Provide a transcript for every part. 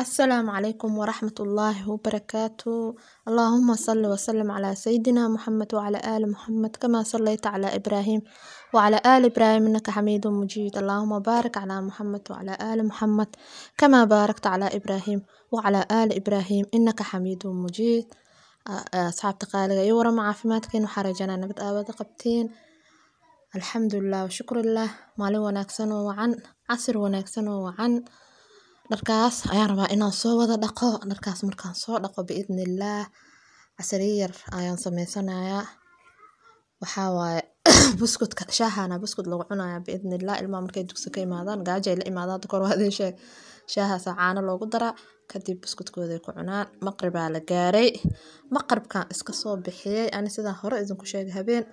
السلام عليكم ورحمة الله وبركاته اللهم صل وسلم على سيدنا محمد وعلى آل محمد كما صليت على إبراهيم وعلى آل إبراهيم إنك حميد مجيد اللهم بارك على محمد وعلى آل محمد كما باركت على إبراهيم وعلى آل إبراهيم إنك حميد مجيد أصحاب قالوا أي ورم عافماتكين وحرجنا نبت آباد قبتين الحمد لله وشكر الله مالي وناكسن وعن عصر وناكسن وعن Dharkaas ayaan rabaa inaan soo wada dhaqo. Dharkaas markaan soo dhaqo biidhnillah casriye yar ayaan sameysanayaa. Waxaa waaye buskudka shaahana buskud lagu cunayaa biidhnillah. Ilmaha markay dugsi ka imaadaan gaajo la imaadaan kor waa sheeg. Shaahaas caano loogu daraa kadib buskudkooda ku cunaan. Maqribaa la gaaray. Maqribkaan iska soo bixiyay. Ani sidaan hore idinku sheegay habeen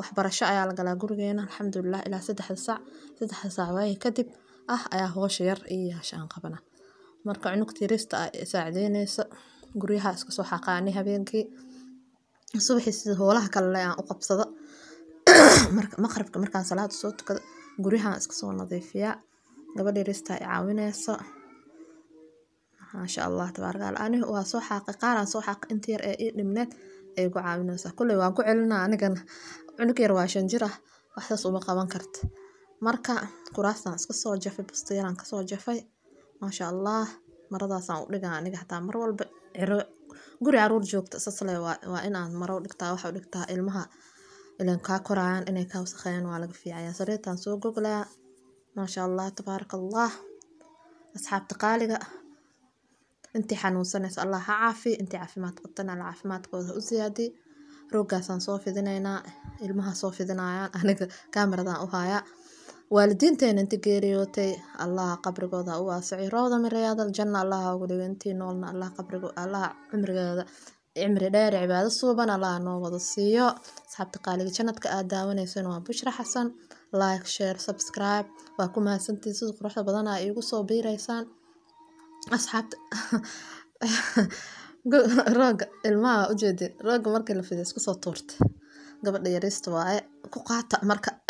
waxbarasho ayaa la galaa gurigeena. Alxamdulillah ilaa saddexda saac. Saddexda saac waaye kadib ah ayaa hoosha yar iyo yaashaan qabana. Marka cunug tirista ay ah saacideyneyso guryaha iskaso xaqaani habeenki subaxi sida howlaha kale aan u qabsado marka maqribka markaan salaada soo tukado guryahan iskasoo nadiifiya gabadha yarista ay caawineyso maasha Allah Allah aniga waa soo xaaqi qaar aan soo xaaqi inta yar ee ii dhimneed ay ku caawineysa kuley waan anigana cunug yar waa shan jir ah wax saas uma qaban karti marka kuraastan iska soo jafay busta yaraan kasoo jafay. Masha Allah maradaasaan u dhigaa aniga hataa mar walba ciro guri caruur joogta sasle waa inaan maro u waxa u ilmaha ileen kaa inay kaa waa laga fiicaya sariirtaan soo goglaa Masha Allah tabaaraka Allah asxaabta qaaliga intii xanuunsanaysa Allah ha caafi intii caafimaad qabtana la caafimaadkooda u siyaadi roogaasaan soo fidinaynaa ilmaha soo fidinayaan aniga kaamiradan u haaya Waalidiinteen inti geeriyootay allaha qabrigooda u waasici rooda mirayaadal janna allaha ugu dhigantii noolna Allah qabrigo Allah cimrigooda cimri dheer cibaado suuban allaha noo wada siiyo asxaabta qaaliga jannadka aad daawanaysan waa Bushra Xasan like share subscribe waa ku mahadsantiin sida quruxda badan ay igu soo biiraysaan asxaabta rooga ilmaha u rooga markii la fiday isku soo tuurtay gabadha yarista waaye ku qaata marka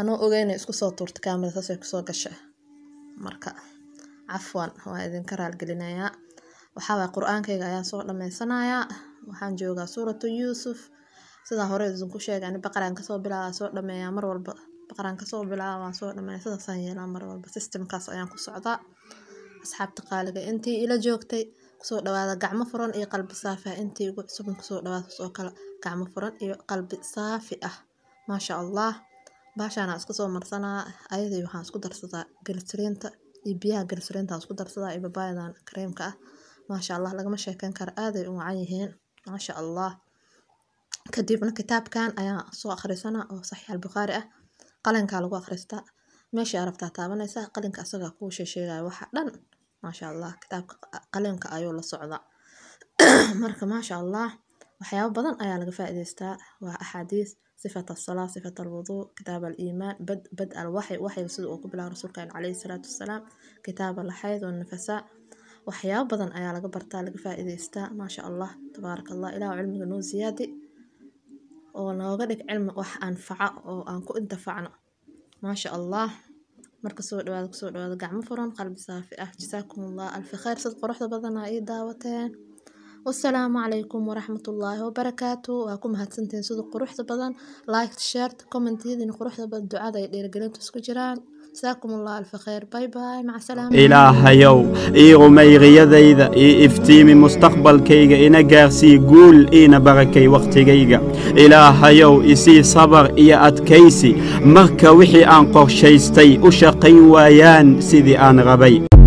ano ogeyna iskusoo tuurta kaamira saasay kusoo gasha marka cafwan waa idinka raalgelinayaa waxaawaa qur-aankayga ayaan soo dhamaysanayaa waxaan joogaa suuratu yuusuf sidaan hore idinku sheegay baqaraan kasoo bilaaba soo dhameeyaa mar walba baqaraan kasoo bilaaba waan soo dhameeya sidaasaan yeelaa mar walba systemkaas ayaan ku socdaa asxaabta qaaliga intii ila joogtay kusoo dhawaada gacmo furan iyo qalbi saafi ah intii igu cusubin kusoo dhawaada oo kale gacmo furan iyo qalbi saafi ah maasha allah Bahashan aan isku soo marsanaa. Ayadii waxaan isku darsadaa galisariinta iyo biyaha galisariinta isku darsadaa iyo babaaydan kareemka ah. Maasha Allah lagama sheekan kar aaday u macaan yihiin. Maasha Allah. Ka kitaabkan ayaan soo akhrisana oo Sahih al ah. Qalinka lagu akhrista. Meeshii arabtaa taabanaysa qalinka asaga kuu sheegaya waxa dhan. Maasha Allah kitaabka qalinka ayuu la socda. Marka maasha Allah waxyaabo badan ayaa laga faa'iidaystaa waa axaadiis sifat asalaa sifat alwuduu kitaab aliimaan bad bad alwaxy waxyiga sida uu ku bilaabo rasuulkan caleyhi salaatu wasalaam kitaab alxayd wannafasaa waxyaabo badan ayaa laga bartaa laga faa'iidaystaa maasha allah tabaaraka allah ilah cilmiga noo siyaadi oo nooga dhig cilmi wax anfaca oo aan ku intafacno maasha allah marka soo dhawaada kusoo dhawaada gacmo furan qalbi saafi ah jasaakum allah alfi khayr sad quruxda badana ii daawateen Asalaamu calaykum waraxmatullaahi wabarakaatu waa ku mahadsantihiin sida quruxda badan like share commentiidin quruxda badan ducada ay dhiirigelintu isku jiraan ilaahayow ii rumayriyadayda ii iftiimi mustaqbalkayga ina gaarsii guul iina barakay wakhtigayga ilaahayow isii sabar iyo adkaysi marka wixii aan qorshaystay u shaqayn waayaan sidii aan rabay